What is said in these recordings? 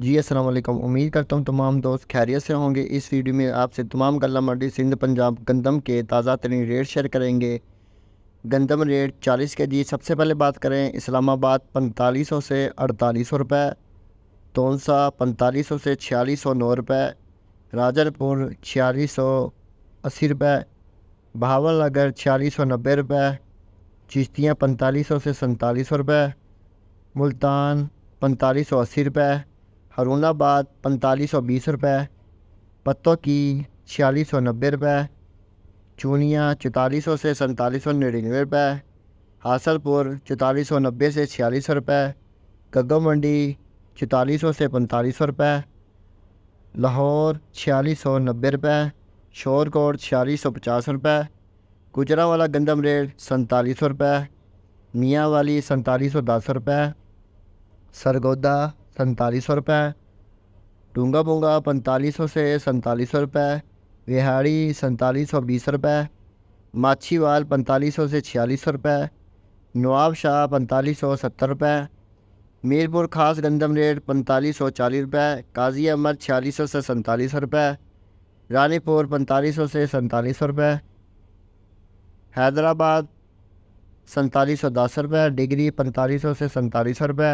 जी अस्सलाम वालेकुम उम्मीद करता हूँ तमाम दोस्त खैरियत से होंगे इस वीडियो में आपसे तमाम गला मंडी सिंध पंजाब गंदम के ताज़ा तरीन रेट शेयर करेंगे गंदम रेट 40 के जी सबसे पहले बात करें इस्लामाबाद पैंतालीस सौ से अड़तालीस सौ रुपये तोनसा पैंतालीस सौ से छियालीस सौ नौ रुपये राजरपुर छियालीस सौ अस्सी रुपये बहावल नगर छियालीस सौ नब्बे रुपये चिश्तियाँ पैंतालीस सौ से सैंतालीस सौ रुपये मुल्तान पैंतालीस सौ अस्सी रुपये हरूनाबाद पैंतालीस सौ बीस रुपये पत्तों की छियालीस सौ नब्बे रुपये चूनिया चौतालीस सौ से सैंतालीस सौ निन्यानवे रुपये हासलपुर चौतालीस सौ नब्बे से छियालीस सौ रुपये गग्गो मंडी चौतालीस सौ से पैंतालीस सौ रुपये लाहौर छियालीस सौ नब्बे रुपये शोरकोट छियालीस सौ पचास रुपये गुजरा वाला गंदम रेट सैंतालीस सौ रुपये मियाँ वाली सैंतालीस सौ दस रुपये सरगोदा सैंतालीस सौ रुपये डूंगा बूंगा पैंतालीस सौ से सैंतालीस सौ रुपये विहाड़ी सैंतालीस सौ बीस रुपये माछीवाल पैंतालीस सौ से छियालीस सौ रुपये नवाब शाह पैंतालीस सौ सत्तर रुपये मीरपुर खास गंदम रेट पैंतालीस सौ चालीस रुपये काजी अहमद छियालीस सौ से सैंतालीस सौ रुपये रानीपुर पैंतालीस सौ से सैंतालीस सौ रुपये हैदराबाद सैंतालीस सौ दस रुपये डिग्री पैंतालीस सौ से सैंतालीस सौ रुपये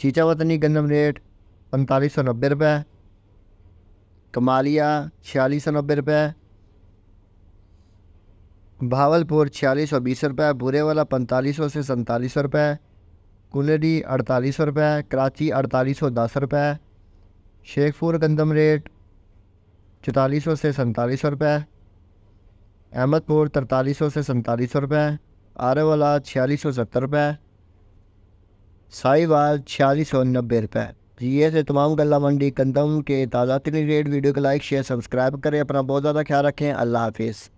चीचा वतनी गंदम रेट पैंतालीस सौ नब्बे रुपये कमालिया छियालीस सौ नब्बे रुपये भावलपुर छियालीस सौ बीस रुपये भूरे वाला पैंतालीस सौ से सैंतालीस सौ रुपये कुनडी अड़तालीस सौ रुपये कराची अड़तालीस सौ दस रुपये शेखपुर गंदम रेट चौतालीस सौ से सैंतालीस सौ रुपये अहमदपुर तरतालीस सौ से सैंतालीस सौ रुपये आरे वाला छियालीस सौ सत्तर रुपये साहिवाल छियालीस सौ नब्बे रुपये ये से तमाम गला मंडी कंदम के ताज़ा रेट वीडियो को लाइक शेयर सब्सक्राइब करें अपना बहुत ज़्यादा ख्याल रखें अल्लाह हाफिज़